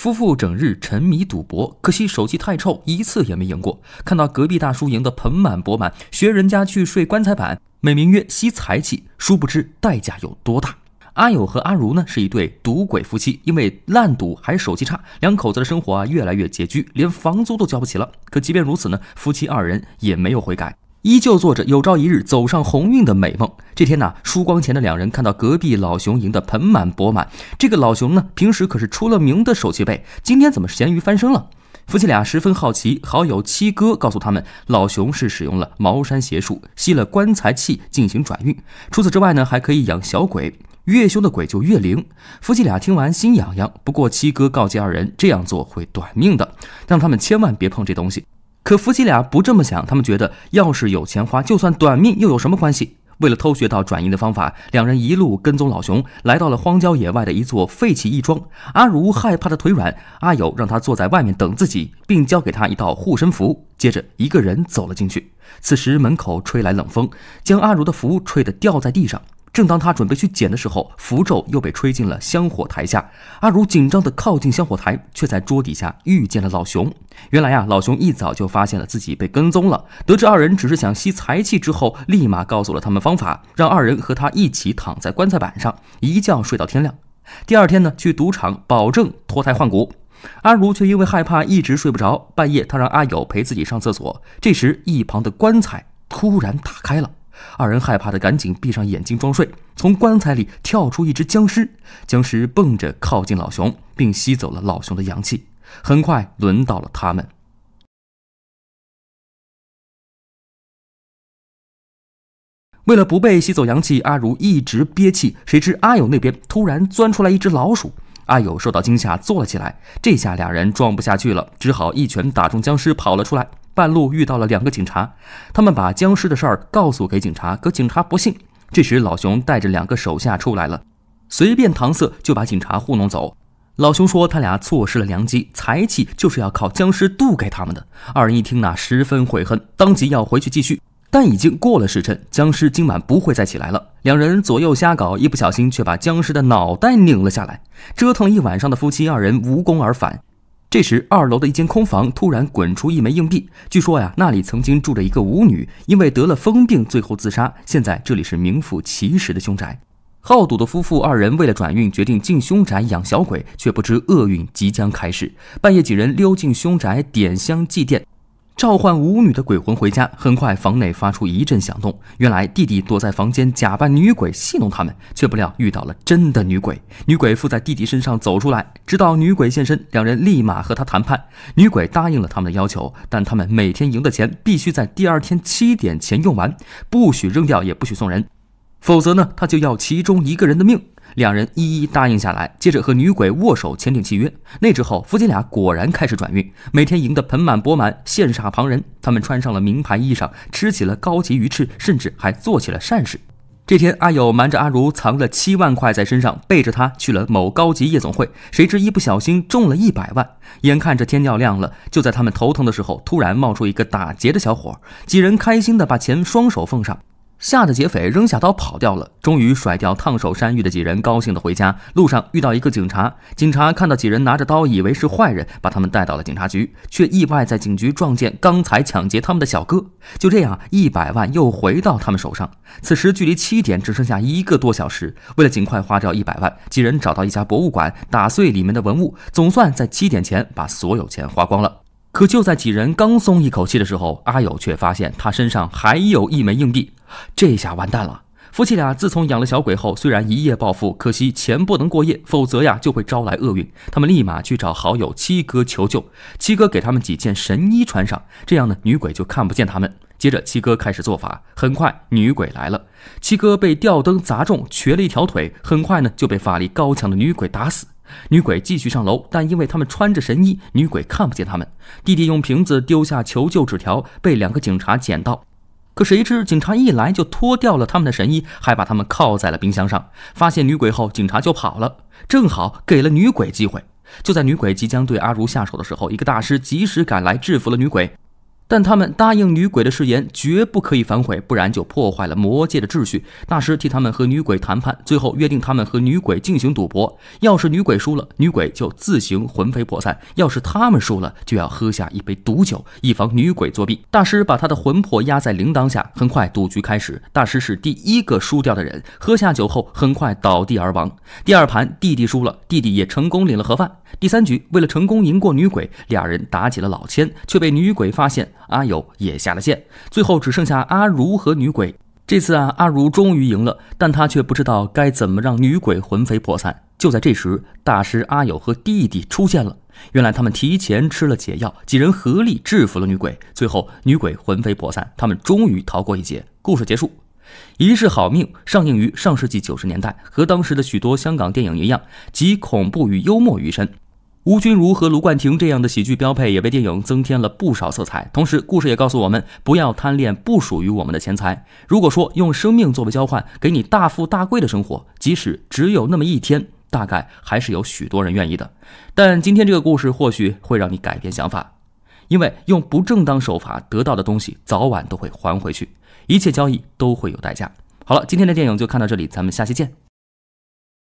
夫妇整日沉迷赌博，可惜手气太臭，一次也没赢过。看到隔壁大叔赢得盆满钵满，学人家去睡棺材板，美名曰吸财气，殊不知代价有多大。阿友和阿如呢，是一对赌鬼夫妻，因为烂赌还手气差，两口子的生活啊越来越拮据，连房租都交不起了。可即便如此呢，夫妻二人也没有悔改。依旧做着有朝一日走上鸿运的美梦。这天呢，输光钱的两人看到隔壁老熊赢得盆满钵满。这个老熊呢，平时可是出了名的手气背，今天怎么咸鱼翻身了？夫妻俩十分好奇。好友七哥告诉他们，老熊是使用了茅山邪术，吸了棺材气进行转运。除此之外呢，还可以养小鬼，越凶的鬼就越灵。夫妻俩听完心痒痒，不过七哥告诫二人，这样做会短命的，让他们千万别碰这东西。可夫妻俩不这么想，他们觉得要是有钱花，就算短命又有什么关系？为了偷学到转移的方法，两人一路跟踪老熊，来到了荒郊野外的一座废弃义庄。阿如害怕的腿软，阿友让他坐在外面等自己，并交给他一道护身符。接着，一个人走了进去。此时门口吹来冷风，将阿如的符吹得掉在地上。正当他准备去捡的时候，符咒又被吹进了香火台下。阿如紧张地靠近香火台，却在桌底下遇见了老熊。原来呀，老熊一早就发现了自己被跟踪了。得知二人只是想吸财气之后，立马告诉了他们方法，让二人和他一起躺在棺材板上，一觉睡到天亮。第二天呢，去赌场保证脱胎换骨。阿如却因为害怕一直睡不着，半夜他让阿友陪自己上厕所。这时，一旁的棺材突然打开了。二人害怕的赶紧闭上眼睛装睡，从棺材里跳出一只僵尸，僵尸蹦着靠近老熊，并吸走了老熊的阳气。很快轮到了他们，为了不被吸走阳气，阿如一直憋气。谁知阿友那边突然钻出来一只老鼠，阿友受到惊吓坐了起来，这下俩人装不下去了，只好一拳打中僵尸，跑了出来。半路遇到了两个警察，他们把僵尸的事儿告诉给警察，可警察不信。这时老熊带着两个手下出来了，随便搪塞就把警察糊弄走。老熊说他俩错失了良机，财气就是要靠僵尸渡给他们的。二人一听那十分悔恨，当即要回去继续，但已经过了时辰，僵尸今晚不会再起来了。两人左右瞎搞，一不小心却把僵尸的脑袋拧了下来。折腾了一晚上的夫妻二人无功而返。这时，二楼的一间空房突然滚出一枚硬币。据说呀，那里曾经住着一个舞女，因为得了疯病，最后自杀。现在这里是名副其实的凶宅。好赌的夫妇二人为了转运，决定进凶宅养小鬼，却不知厄运即将开始。半夜，几人溜进凶宅，点香祭奠。召唤舞女的鬼魂回家，很快房内发出一阵响动。原来弟弟躲在房间，假扮女鬼戏弄他们，却不料遇到了真的女鬼。女鬼附在弟弟身上走出来，直到女鬼现身，两人立马和他谈判。女鬼答应了他们的要求，但他们每天赢的钱必须在第二天七点前用完，不许扔掉，也不许送人，否则呢，他就要其中一个人的命。两人一一答应下来，接着和女鬼握手签订契约。那之后，夫妻俩果然开始转运，每天赢得盆满钵满，羡煞旁人。他们穿上了名牌衣裳，吃起了高级鱼翅，甚至还做起了善事。这天，阿友瞒着阿如藏了七万块在身上，背着他去了某高级夜总会，谁知一不小心中了一百万。眼看着天要亮了，就在他们头疼的时候，突然冒出一个打劫的小伙，几人开心地把钱双手奉上。吓得劫匪扔下刀跑掉了。终于甩掉烫手山芋的几人高兴的回家。路上遇到一个警察，警察看到几人拿着刀，以为是坏人，把他们带到了警察局，却意外在警局撞见刚才抢劫他们的小哥。就这样，一百万又回到他们手上。此时距离七点只剩下一个多小时，为了尽快花掉一百万，几人找到一家博物馆，打碎里面的文物，总算在七点前把所有钱花光了。可就在几人刚松一口气的时候，阿友却发现他身上还有一枚硬币，这下完蛋了。夫妻俩自从养了小鬼后，虽然一夜暴富，可惜钱不能过夜，否则呀就会招来厄运。他们立马去找好友七哥求救，七哥给他们几件神衣穿上，这样呢女鬼就看不见他们。接着七哥开始做法，很快女鬼来了，七哥被吊灯砸中，瘸了一条腿，很快呢就被法力高强的女鬼打死。女鬼继续上楼，但因为他们穿着神衣，女鬼看不见他们。弟弟用瓶子丢下求救纸条，被两个警察捡到。可谁知警察一来就脱掉了他们的神衣，还把他们铐在了冰箱上。发现女鬼后，警察就跑了，正好给了女鬼机会。就在女鬼即将对阿如下手的时候，一个大师及时赶来制服了女鬼。但他们答应女鬼的誓言，绝不可以反悔，不然就破坏了魔界的秩序。大师替他们和女鬼谈判，最后约定他们和女鬼进行赌博。要是女鬼输了，女鬼就自行魂飞魄散；要是他们输了，就要喝下一杯毒酒，以防女鬼作弊。大师把他的魂魄压在铃铛下，很快赌局开始。大师是第一个输掉的人，喝下酒后很快倒地而亡。第二盘弟弟输了，弟弟也成功领了盒饭。第三局为了成功赢过女鬼，俩人打起了老千，却被女鬼发现。阿友也下了线，最后只剩下阿如和女鬼。这次啊，阿如终于赢了，但他却不知道该怎么让女鬼魂飞魄散。就在这时，大师阿友和弟弟出现了。原来他们提前吃了解药，几人合力制服了女鬼，最后女鬼魂飞魄散，他们终于逃过一劫。故事结束。一世好命上映于上世纪九十年代，和当时的许多香港电影一样，集恐怖与幽默于身。吴君如和卢冠廷这样的喜剧标配，也为电影增添了不少色彩。同时，故事也告诉我们，不要贪恋不属于我们的钱财。如果说用生命作为交换，给你大富大贵的生活，即使只有那么一天，大概还是有许多人愿意的。但今天这个故事或许会让你改变想法，因为用不正当手法得到的东西，早晚都会还回去。一切交易都会有代价。好了，今天的电影就看到这里，咱们下期见。